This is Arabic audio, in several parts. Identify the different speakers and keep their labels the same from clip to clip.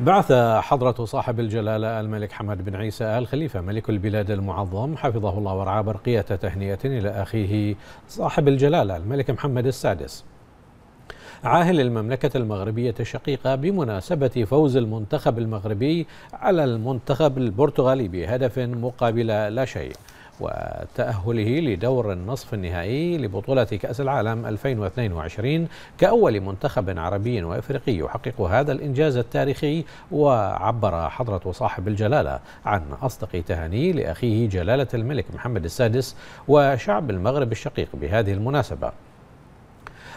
Speaker 1: بعث حضرة صاحب الجلالة الملك حمد بن عيسى آل خليفة ملك البلاد المعظم حفظه الله ورعاه برقية تهنئة إلى أخيه صاحب الجلالة الملك محمد السادس عاهل المملكة المغربية الشقيقة بمناسبة فوز المنتخب المغربي على المنتخب البرتغالي بهدف مقابل لا شيء وتأهله لدور النصف النهائي لبطولة كأس العالم 2022 كأول منتخب عربي وإفريقي يحقق هذا الإنجاز التاريخي وعبر حضرة صاحب الجلالة عن أصدق تهاني لأخيه جلالة الملك محمد السادس وشعب المغرب الشقيق بهذه المناسبة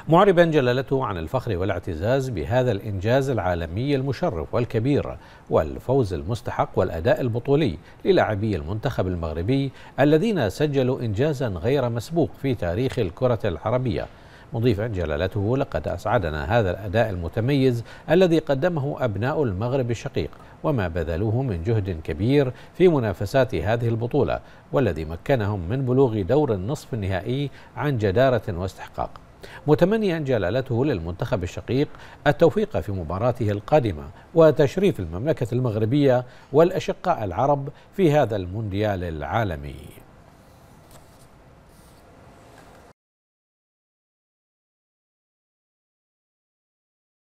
Speaker 1: معربا جلالته عن الفخر والاعتزاز بهذا الإنجاز العالمي المشرف والكبير والفوز المستحق والأداء البطولي للاعبي المنتخب المغربي الذين سجلوا إنجازا غير مسبوق في تاريخ الكرة العربية مضيفا جلالته لقد أسعدنا هذا الأداء المتميز الذي قدمه أبناء المغرب الشقيق وما بذلوه من جهد كبير في منافسات هذه البطولة والذي مكنهم من بلوغ دور النصف النهائي عن جدارة واستحقاق متمنيا جلالته للمنتخب الشقيق التوفيق في مباراته القادمة وتشريف المملكة المغربية والأشقاء العرب في هذا المونديال العالمي